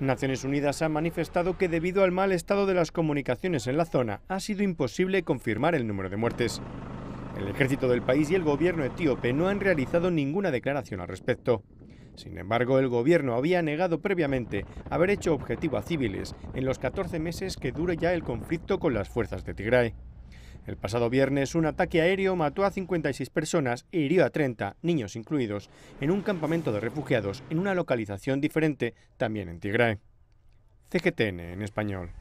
Naciones Unidas ha manifestado que debido al mal estado de las comunicaciones en la zona ha sido imposible confirmar el número de muertes. El ejército del país y el gobierno etíope no han realizado ninguna declaración al respecto. Sin embargo, el gobierno había negado previamente haber hecho objetivo a civiles en los 14 meses que dure ya el conflicto con las fuerzas de Tigray. El pasado viernes, un ataque aéreo mató a 56 personas e hirió a 30, niños incluidos, en un campamento de refugiados en una localización diferente, también en Tigray. CGTN en español.